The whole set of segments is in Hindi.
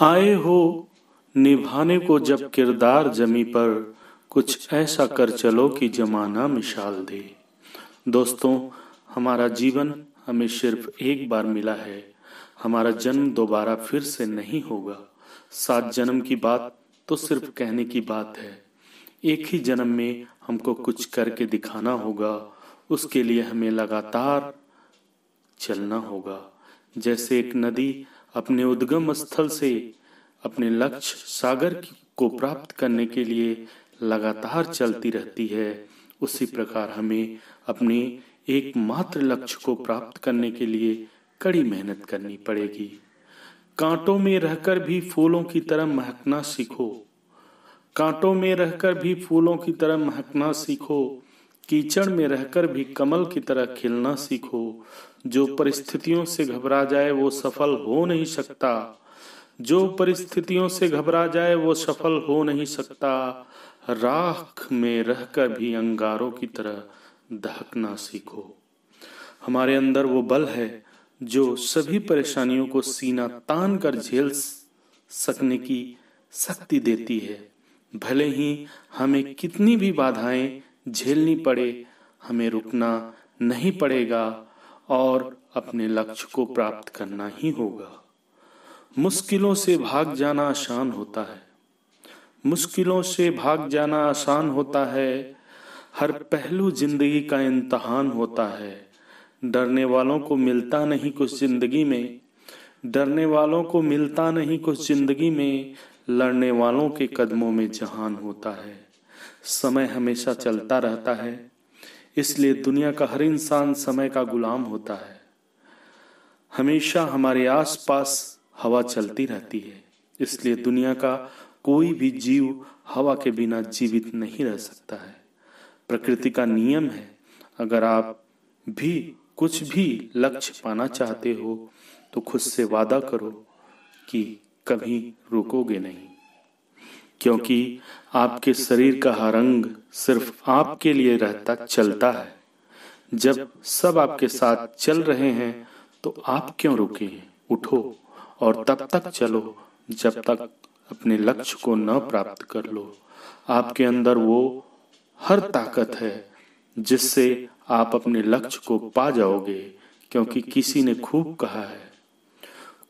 आए हो निभाने को जब किरदार जमी पर कुछ ऐसा कर चलो कि जमाना मिसाल दे दोस्तों हमारा जीवन हमें सिर्फ एक बार मिला है हमारा जन्म दोबारा फिर से नहीं होगा सात जन्म की बात तो सिर्फ कहने की बात है एक ही जन्म में हमको कुछ करके दिखाना होगा उसके लिए हमें लगातार चलना होगा जैसे एक नदी अपने उद्गम स्थल से अपने लक्ष्य सागर को प्राप्त करने के लिए लगातार चलती रहती है उसी प्रकार हमें अपने एकमात्र लक्ष्य को प्राप्त करने के लिए कड़ी मेहनत करनी पड़ेगी कांटों में रहकर भी फूलों की तरह महकना सीखो कांटों में रहकर भी फूलों की तरह महकना सीखो कीचड़ में रहकर भी कमल की तरह खिलना सीखो जो परिस्थितियों से घबरा जाए वो सफल हो नहीं सकता जो परिस्थितियों से घबरा जाए वो सफल हो नहीं सकता राख में रहकर भी अंगारों की तरह धहकना सीखो हमारे अंदर वो बल है जो सभी परेशानियों को सीना तान कर झेल सकने की शक्ति देती है भले ही हमें कितनी भी बाधाएं झेलनी पड़े हमें रुकना नहीं पड़ेगा और अपने लक्ष्य को प्राप्त करना ही होगा मुश्किलों से भाग जाना आसान होता है मुश्किलों से भाग जाना आसान होता है हर पहलू जिंदगी का इम्तहान होता है डरने वालों को मिलता नहीं कुछ जिंदगी में डरने वालों को मिलता नहीं कुछ जिंदगी में लड़ने वालों के कदमों में जहान होता है समय हमेशा चलता रहता है इसलिए दुनिया का हर इंसान समय का गुलाम होता है हमेशा हमारे आसपास हवा चलती रहती है इसलिए दुनिया का कोई भी जीव हवा के बिना जीवित नहीं रह सकता है प्रकृति का नियम है अगर आप भी कुछ भी लक्ष्य पाना चाहते हो तो खुद से वादा करो कि कभी रुकोगे नहीं क्योंकि आपके शरीर का हर अंग सिर्फ आपके लिए रहता चलता है जब सब आपके साथ चल रहे हैं तो आप क्यों रुके उठो और तब तक चलो जब तक अपने लक्ष्य को न प्राप्त कर लो आपके अंदर वो हर ताकत है जिससे आप अपने लक्ष्य को पा जाओगे क्योंकि किसी ने खूब कहा है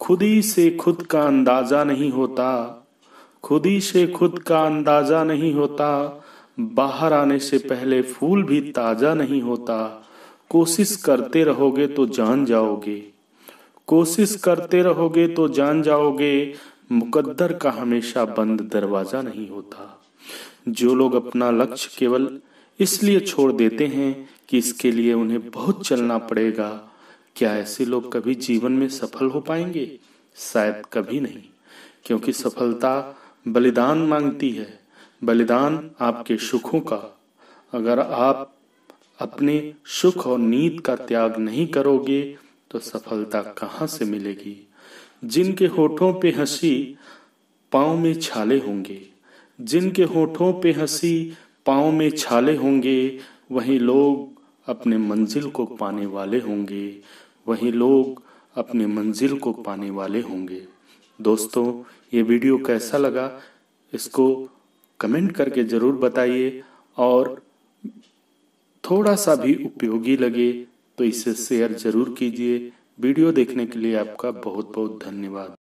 खुद ही से खुद का अंदाजा नहीं होता खुद ही से खुद का अंदाजा नहीं होता बाहर आने से पहले फूल भी ताजा नहीं होता कोशिश करते रहोगे तो जान जाओगे कोशिश करते रहोगे तो जान जाओगे मुकद्दर का हमेशा बंद दरवाजा नहीं होता जो लोग अपना लक्ष्य केवल इसलिए छोड़ देते हैं कि इसके लिए उन्हें बहुत चलना पड़ेगा क्या ऐसे लोग कभी जीवन में सफल हो पाएंगे शायद कभी नहीं क्योंकि सफलता बलिदान मांगती है बलिदान आपके सुखों का अगर आप अपने सुख और नींद का त्याग नहीं करोगे तो सफलता कहाँ से मिलेगी जिनके होठों पे हंसी पाँव में छाले होंगे जिनके होठों पे हंसी पाँव में छाले होंगे वहीं लोग अपने मंजिल को पाने वाले होंगे वहीं लोग अपने मंजिल को पाने वाले होंगे दोस्तों ये वीडियो कैसा लगा इसको कमेंट करके ज़रूर बताइए और थोड़ा सा भी उपयोगी लगे तो इसे शेयर ज़रूर कीजिए वीडियो देखने के लिए आपका बहुत बहुत धन्यवाद